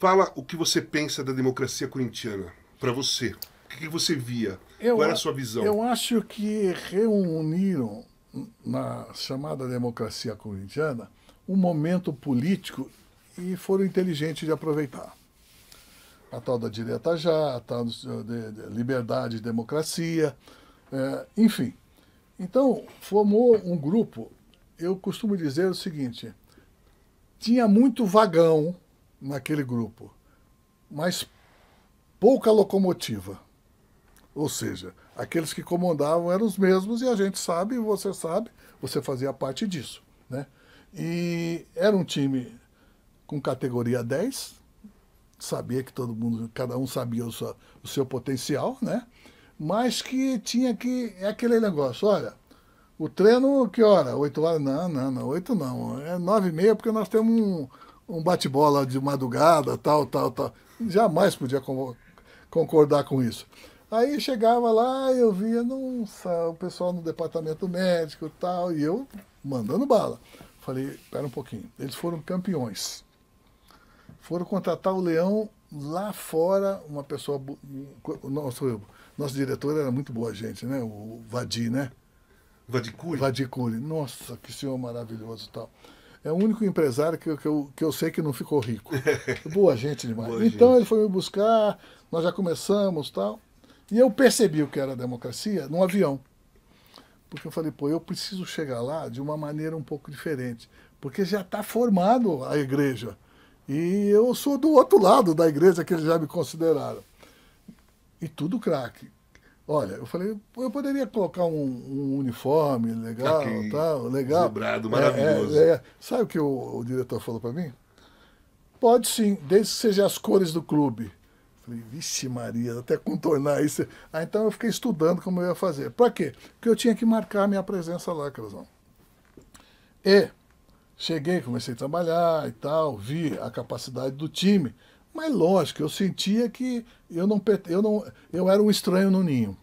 Fala o que você pensa da democracia corintiana, para você. O que você via? Eu, Qual era a sua visão? Eu acho que reuniram na chamada democracia corintiana um momento político e foram inteligentes de aproveitar. A tal da direta já, a tal de liberdade e democracia, é, enfim. Então, formou um grupo, eu costumo dizer o seguinte, tinha muito vagão naquele grupo, mas pouca locomotiva. Ou seja, aqueles que comandavam eram os mesmos e a gente sabe, você sabe, você fazia parte disso. Né? E era um time com categoria 10, sabia que todo mundo, cada um sabia o seu, o seu potencial, né? mas que tinha que. É aquele negócio, olha, o treino que hora? 8 horas? Não, não, não, 8 não. É 9 e meia porque nós temos um, um bate-bola de madrugada, tal, tal, tal. Jamais podia concordar com isso. Aí chegava lá, eu via, nossa, o pessoal no departamento médico e tal, e eu mandando bala. Falei, espera um pouquinho. Eles foram campeões. Foram contratar o Leão lá fora, uma pessoa. Nosso, nosso diretor era muito boa gente, né? O Vadi, né? Vadicuri? Vadicuri. Nossa, que senhor maravilhoso e tal é o único empresário que, que, eu, que eu sei que não ficou rico. Boa gente demais. Boa então gente. ele foi me buscar, nós já começamos tal. E eu percebi o que era a democracia num avião. Porque eu falei, pô, eu preciso chegar lá de uma maneira um pouco diferente. Porque já está formado a igreja. E eu sou do outro lado da igreja que eles já me consideraram. E tudo craque. Olha, eu falei, eu poderia colocar um, um uniforme legal, okay. tal, legal. Zebrado, é, maravilhoso. É, é, Sabe o que o, o diretor falou para mim? Pode sim, desde que seja as cores do clube. Falei, vixe Maria, até contornar isso. Ah, então eu fiquei estudando como eu ia fazer. Para quê? Porque eu tinha que marcar a minha presença lá, Cruzão. E cheguei, comecei a trabalhar e tal, vi a capacidade do time. Mas lógico, eu sentia que eu não, eu não eu era um estranho no ninho.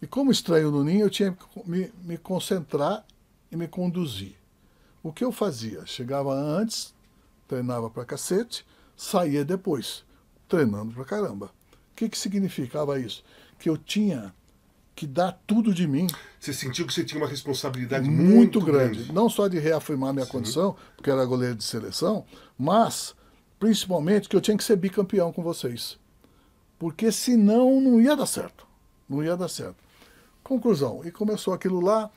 E como estranho no ninho, eu tinha que me, me concentrar e me conduzir. O que eu fazia? Chegava antes, treinava pra cacete, saía depois, treinando pra caramba. O que, que significava isso? Que eu tinha que dar tudo de mim. Você sentiu que você tinha uma responsabilidade muito, muito grande, grande, Não só de reafirmar minha Sim. condição, porque era goleiro de seleção, mas principalmente que eu tinha que ser bicampeão com vocês. Porque senão não ia dar certo. Não ia dar certo. Conclusão. E começou aquilo lá.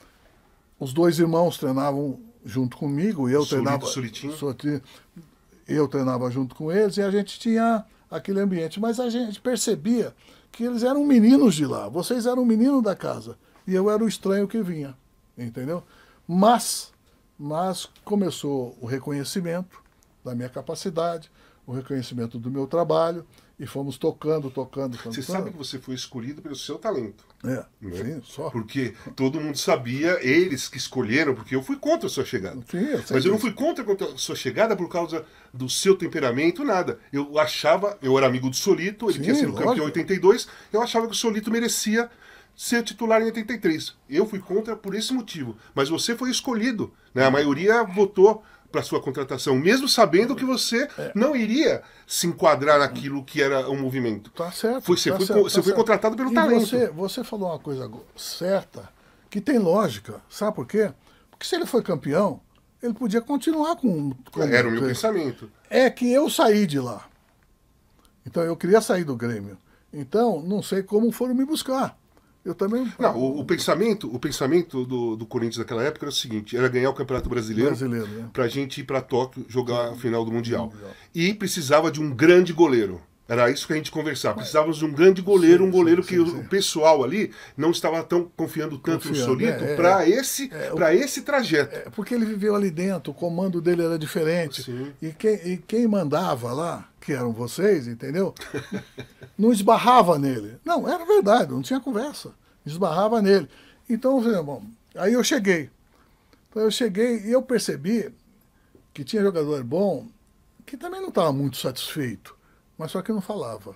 Os dois irmãos treinavam junto comigo, eu Solito, treinava. Solitinho. Eu treinava junto com eles e a gente tinha aquele ambiente. Mas a gente percebia que eles eram meninos de lá. Vocês eram menino da casa. E eu era o estranho que vinha. Entendeu? Mas, mas começou o reconhecimento da minha capacidade, o reconhecimento do meu trabalho e fomos tocando, tocando, tocando. Você sabe que você foi escolhido pelo seu talento. É, né? sim, só. Porque todo mundo sabia, eles que escolheram, porque eu fui contra a sua chegada. Sim, eu Mas eu não fui contra a sua chegada por causa do seu temperamento, nada. Eu achava, eu era amigo do Solito, ele sim, tinha sido lógico. campeão em 82, eu achava que o Solito merecia ser titular em 83. Eu fui contra por esse motivo. Mas você foi escolhido. Né? A maioria votou para sua contratação, mesmo sabendo que você é. não iria se enquadrar naquilo que era o um movimento. Tá certo. Foi, você tá foi, certo, tá você tá foi certo. contratado pelo e talento. Você, você falou uma coisa certa que tem lógica. Sabe por quê? Porque se ele foi campeão, ele podia continuar com. com era o meu pensamento. É que eu saí de lá. Então eu queria sair do Grêmio. Então, não sei como foram me buscar. Eu também. Não, o, o, pensamento, o pensamento do, do Corinthians naquela época era o seguinte: era ganhar o Campeonato Brasileiro, Brasileiro né? para a gente ir para Tóquio jogar a final do Mundial. Mundial. E precisava de um grande goleiro. Era isso que a gente conversava. Precisávamos de um grande goleiro, sim, um goleiro sim, que sim, o pessoal ali não estava tão confiando tanto confiando, no Solito é, é para é, esse, é, esse trajeto. É, porque ele viveu ali dentro, o comando dele era diferente. E quem, e quem mandava lá, que eram vocês, entendeu? não esbarrava nele. Não, era verdade, não tinha conversa. Esbarrava nele. Então, bom, aí eu cheguei. Então eu cheguei e eu percebi que tinha jogador bom que também não estava muito satisfeito mas só que não falava.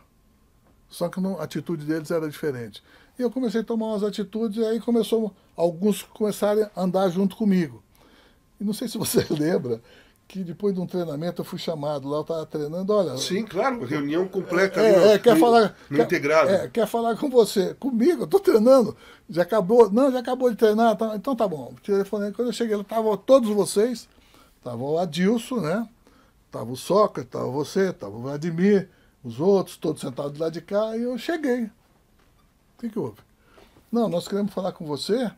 Só que não, a atitude deles era diferente. E eu comecei a tomar umas atitudes e aí começou, alguns começaram a andar junto comigo. E não sei se você lembra que depois de um treinamento eu fui chamado lá, eu estava treinando, olha... Sim, claro, reunião é, completa. É, é quer no, falar... No quer, integrado. É, quer falar com você. Comigo, eu estou treinando. Já acabou? Não, já acabou de treinar. Tá, então tá bom. Telefonei, quando eu cheguei, estavam todos vocês, estava o Adilson, né? Tava o Sócrates, tava você, tava o Vladimir, os outros, todos sentados do lado de cá, e eu cheguei. O que, que houve? Não, nós queremos falar com você,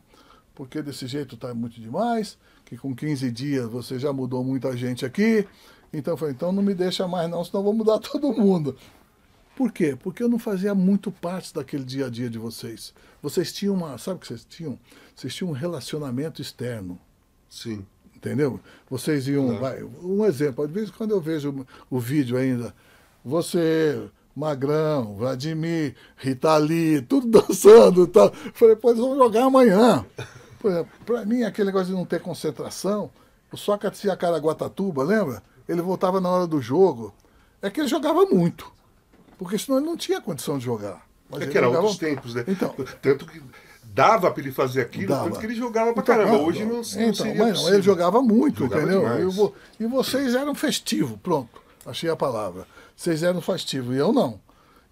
porque desse jeito está muito demais, que com 15 dias você já mudou muita gente aqui. Então eu falei, então não me deixa mais não, senão eu vou mudar todo mundo. Por quê? Porque eu não fazia muito parte daquele dia a dia de vocês. Vocês tinham uma. Sabe o que vocês tinham? Vocês tinham um relacionamento externo. Sim. Entendeu? Vocês iam. Tá. Vai, um exemplo, às vezes quando eu vejo o, vídeo ainda. Você, Magrão, Vladimir, Ritali, tudo dançando e tal. Falei, pois vamos jogar amanhã. Para mim, aquele negócio de não ter concentração, o Sócrates ia a Guatatuba, lembra? Ele voltava na hora do jogo. É que ele jogava muito, porque senão ele não tinha condição de jogar. Mas é que era outros tempos, né? Então, Tanto que dava para ele fazer aquilo, dava. que ele jogava para então, caramba. Hoje não, não então, seria mas Ele jogava muito, jogava entendeu? E, vocês eram festivo, pronto. Achei a palavra. Vocês eram festivo e eu não.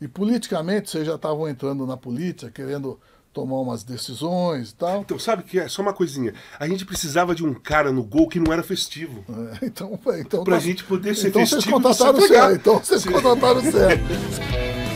E politicamente vocês já estavam entrando na política, querendo tomar umas decisões e tal. Então, sabe que é só uma coisinha. A gente precisava de um cara no gol que não era festivo. É, então, então pra tá... gente poder ser então, festivo. Vocês contrataram certo, então vocês contrataram certo.